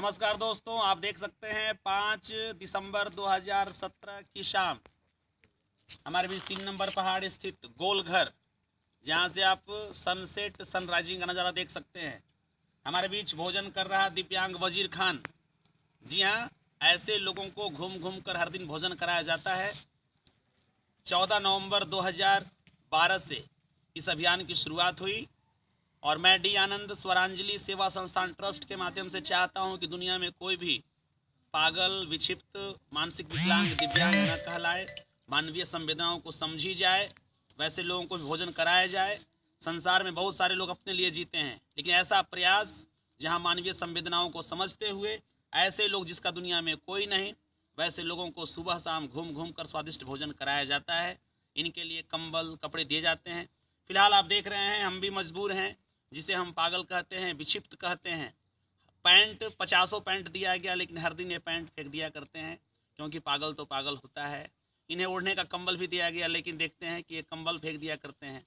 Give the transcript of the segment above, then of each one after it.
नमस्कार दोस्तों आप देख सकते हैं पाँच दिसंबर 2017 की शाम हमारे बीच तीन नंबर पहाड़ स्थित गोलघर जहाँ से आप सनसेट सनराइजिंग का नज़ारा देख सकते हैं हमारे बीच भोजन कर रहा दिव्यांग वजीर खान जी हाँ ऐसे लोगों को घूम घूम कर हर दिन भोजन कराया जाता है 14 नवंबर 2012 से इस अभियान की शुरुआत हुई और मैं डी आनंद स्वरांजलि सेवा संस्थान ट्रस्ट के माध्यम से चाहता हूं कि दुनिया में कोई भी पागल विक्षिप्त मानसिक विकलांग दिव्यांग न कहलाए मानवीय संवेदनाओं को समझी जाए वैसे लोगों को भोजन कराया जाए संसार में बहुत सारे लोग अपने लिए जीते हैं लेकिन ऐसा प्रयास जहां मानवीय संवेदनाओं को समझते हुए ऐसे लोग जिसका दुनिया में कोई नहीं वैसे लोगों को सुबह शाम घूम घूम कर स्वादिष्ट भोजन कराया जाता है इनके लिए कंबल कपड़े दिए जाते हैं फिलहाल आप देख रहे हैं हम भी मजबूर हैं जिसे हम पागल कहते हैं विक्षिप्त कहते हैं पैंट पचासों पैंट दिया गया लेकिन हर दिन ये पैंट फेंक दिया करते हैं क्योंकि पागल तो पागल होता है इन्हें ओढ़ने का कंबल भी दिया गया लेकिन देखते हैं कि ये कंबल फेंक दिया करते हैं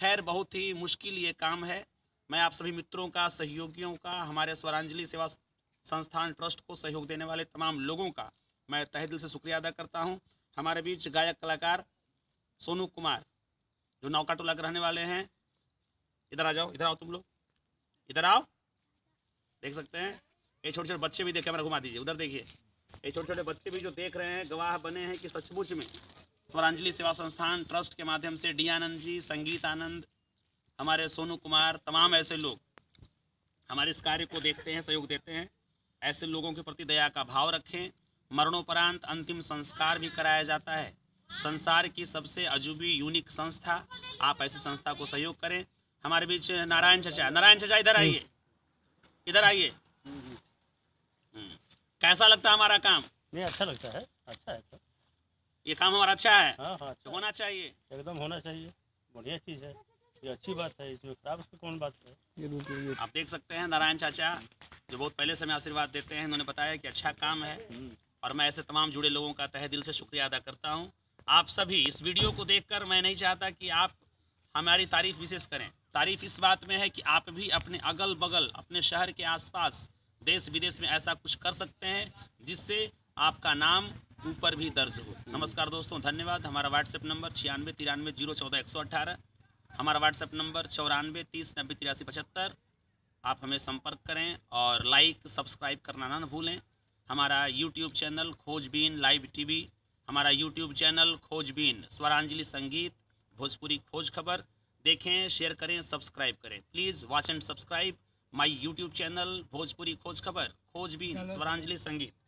खैर बहुत ही मुश्किल ये काम है मैं आप सभी मित्रों का सहयोगियों का हमारे स्वरांजलि सेवा संस्थान ट्रस्ट को सहयोग देने वाले तमाम लोगों का मैं तहदिल दिल से शुक्रिया अदा करता हूँ हमारे बीच गायक कलाकार सोनू कुमार जो नौका टोला के रहने वाले हैं इधर आ जाओ इधर आओ तुम लोग इधर आओ देख सकते हैं ये छोटे छोटे बच्चे भी देख कैमरा घुमा दीजिए उधर देखिए ये छोटे छोटे बच्चे भी जो देख रहे हैं गवाह बने हैं कि सचमुच में स्वरांजलि सेवा संस्थान ट्रस्ट के माध्यम से डी आनंद जी संगीत आनंद हमारे सोनू कुमार तमाम ऐसे लोग हमारे इस कार्य को देखते हैं सहयोग देते हैं ऐसे लोगों के प्रति दया का भाव रखें मरणोपरांत अंतिम संस्कार भी कराया जाता है संसार की सबसे अजूबी यूनिक संस्था आप ऐसी संस्था को सहयोग करें हमारे बीच नारायण चचा नारायण चचा इधर आइए इधर आइए हम्म। कैसा लगता है हमारा काम नहीं अच्छा लगता है अच्छा है अच्छा। ये काम हमारा अच्छा है हाँ हाँ अच्छा तो होना चाहिए एकदम होना चाहिए बढ़िया चीज़ है ये अच्छी बात है इसमें खराब कौन बात है आप देख सकते हैं नारायण चाचा जो बहुत पहले से हमें आशीर्वाद देते हैं उन्होंने बताया कि अच्छा काम है हम्म। और मैं ऐसे तमाम जुड़े लोगों का तहे दिल से शुक्रिया अदा करता हूँ आप सभी इस वीडियो को देखकर मैं नहीं चाहता कि आप हमारी तारीफ विशेष करें तारीफ इस बात में है कि आप भी अपने अगल बगल अपने शहर के आसपास देश विदेश में ऐसा कुछ कर सकते हैं जिससे आपका नाम ऊपर भी दर्ज हो नमस्कार दोस्तों धन्यवाद हमारा व्हाट्सएप नंबर छियानवे तिरानवे जीरो चौदह एक सौ अट्ठारह हमारा व्हाट्सएप नंबर चौरानवे तीस नब्बे तिरासी पचहत्तर आप हमें संपर्क करें और लाइक सब्सक्राइब करना ना भूलें हमारा YouTube channel Khojbeen live T हमारा यूट्यूब चैनल खोजबीन स्वरांजलि संगीत भोजपुरी खोज खबर देखें शेयर करें सब्सक्राइब करें please watch and subscribe my YouTube channel Bhojpuri Khoj Khabar खोजबीन स्वरांजलि संगीत